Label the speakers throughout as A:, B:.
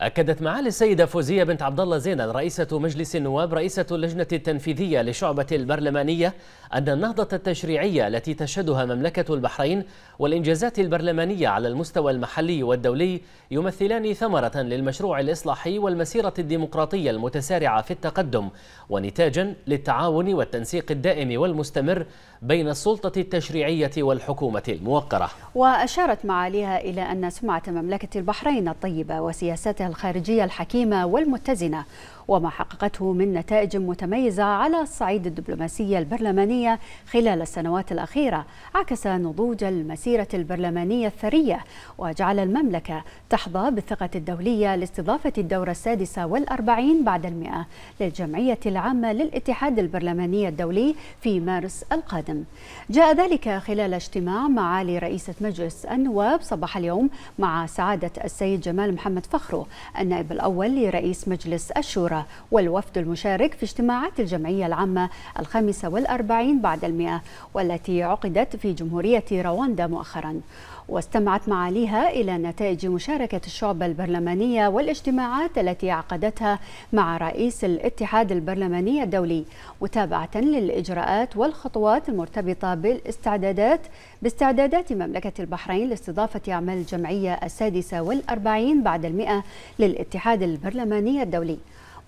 A: أكدت معالي السيدة فوزية بنت عبد الله زينة رئيسة مجلس النواب رئيسة اللجنة التنفيذية لشعبة البرلمانية أن النهضة التشريعية التي تشهدها مملكة البحرين والإنجازات البرلمانية على المستوى المحلي والدولي يمثلان ثمرة للمشروع الإصلاحي والمسيرة الديمقراطية المتسارعة في التقدم ونتاجا للتعاون والتنسيق الدائم والمستمر بين السلطة التشريعية والحكومة الموقرة
B: وأشارت معاليها إلى أن سمعة مملكة البحرين الطيبة وسياستها الخارجية الحكيمة والمتزنة وما حققته من نتائج متميزة على الصعيد الدبلوماسية البرلمانية خلال السنوات الأخيرة عكس نضوج المسيرة البرلمانية الثرية وجعل المملكة تحظى بالثقة الدولية لاستضافة الدورة السادسة والأربعين بعد المئة للجمعية العامة للاتحاد البرلماني الدولي في مارس القادم جاء ذلك خلال اجتماع معالي رئيسة مجلس النواب صباح اليوم مع سعادة السيد جمال محمد فخرو النائب الأول لرئيس مجلس الشورى والوفد المشارك في اجتماعات الجمعية العامة الخامسة والأربعين بعد المئة والتي عقدت في جمهورية رواندا مؤخراً واستمعت معاليها إلى نتائج مشاركة الشعب البرلمانية والاجتماعات التي عقدتها مع رئيس الاتحاد البرلماني الدولي متابعة للإجراءات والخطوات المرتبطة بالاستعدادات باستعدادات مملكة البحرين لاستضافة أعمال الجمعية السادسة والأربعين بعد المئة للاتحاد البرلماني الدولي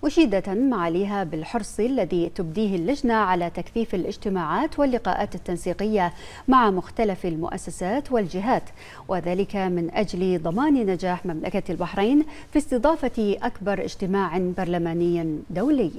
B: مشيدة معاليها بالحرص الذي تبديه اللجنة على تكثيف الاجتماعات واللقاءات التنسيقية مع مختلف المؤسسات والجهات وذلك من أجل ضمان نجاح مملكة البحرين في استضافة أكبر اجتماع برلماني دولي